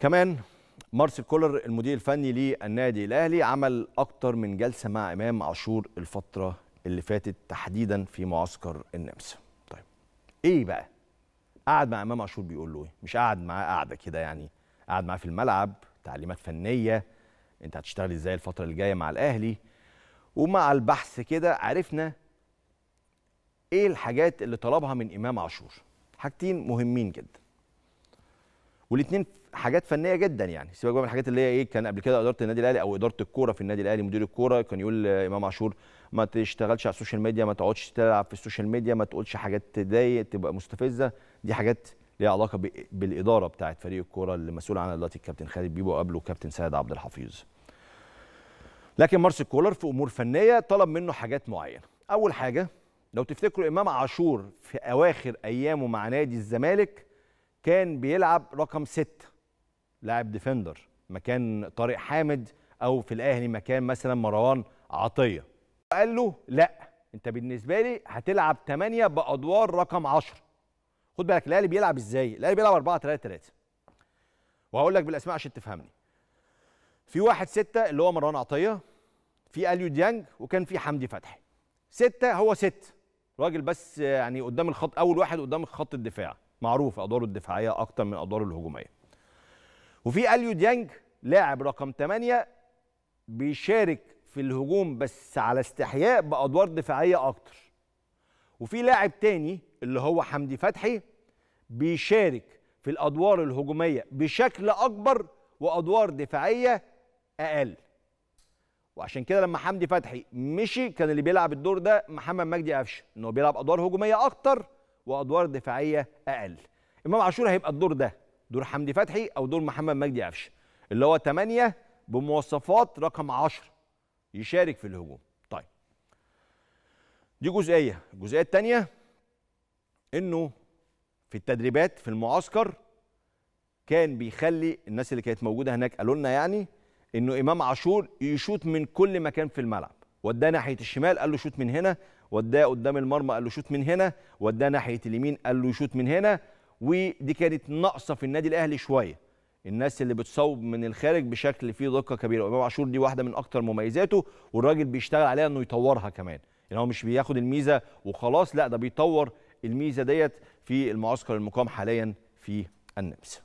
كمان مارسيل كولر المدير الفني للنادي الاهلي عمل اكتر من جلسه مع امام عاشور الفتره اللي فاتت تحديدا في معسكر النمسا طيب ايه بقى قعد مع امام عاشور بيقول له ايه مش قعد معاه قعده كده يعني قعد معاه في الملعب تعليمات فنيه انت هتشتغل ازاي الفتره اللي جايه مع الاهلي ومع البحث كده عرفنا ايه الحاجات اللي طلبها من امام عاشور حاجتين مهمين جدا والاثنين حاجات فنيه جدا يعني سيبك بقى من الحاجات اللي هي ايه كان قبل كده اداره النادي الاهلي او اداره الكوره في النادي الاهلي مدير الكوره كان يقول امام عاشور ما تشتغلش على السوشيال ميديا ما تقعدش تلعب في السوشيال ميديا ما تقولش حاجات تضايق تبقى مستفزه دي حاجات ليها علاقه بالاداره بتاعه فريق الكوره اللي مسؤول عنها دلوقتي الكابتن خالد بيبو وقبله كابتن سيد عبد الحفيظ لكن مارسيل كولر في امور فنيه طلب منه حاجات معينه اول حاجه لو تفتكروا امام عاشور في اواخر ايامه مع نادي الزمالك كان بيلعب رقم ستة لاعب ديفندر مكان طارق حامد او في الاهلي مكان مثلا مروان عطيه قال له لا انت بالنسبه لي هتلعب 8 بادوار رقم 10 خد بالك الاهلي بيلعب ازاي الاهلي بيلعب 4 3 3 وهقول لك بالاسماء عشان تفهمني في واحد ستة اللي هو مروان عطيه في اليو ديانج وكان في حمدي فتحي ستة هو ست راجل بس يعني قدام الخط اول واحد قدام خط الدفاع معروف ادواره الدفاعيه اكتر من ادواره الهجوميه وفي اليو ديانج لاعب رقم 8 بيشارك في الهجوم بس على استحياء بادوار دفاعيه اكتر وفي لاعب تاني اللي هو حمدي فتحي بيشارك في الادوار الهجوميه بشكل اكبر وادوار دفاعيه اقل وعشان كده لما حمدي فتحي مشي كان اللي بيلعب الدور ده محمد مجدي قفشه ان هو بيلعب ادوار هجوميه اكتر وادوار دفاعيه اقل امام عاشور هيبقى الدور ده دور حمدي فتحي او دور محمد مجدي قفشه اللي هو 8 بمواصفات رقم 10 يشارك في الهجوم طيب دي جزئيه الجزئيه الثانيه انه في التدريبات في المعسكر كان بيخلي الناس اللي كانت موجوده هناك قالوا لنا يعني انه امام عاشور يشوط من كل مكان في الملعب وداه ناحيه الشمال قال له شوت من هنا وداه قدام المرمى قال له شوت من هنا وداه ناحيه اليمين قال له شوت من هنا ودي كانت ناقصه في النادي الاهلي شويه الناس اللي بتصوب من الخارج بشكل فيه دقه كبيره وامام عاشور دي واحده من اكتر مميزاته والراجل بيشتغل عليها انه يطورها كمان يعني هو مش بياخد الميزه وخلاص لا ده بيطور الميزه ديت في المعسكر المقام حاليا في النمسا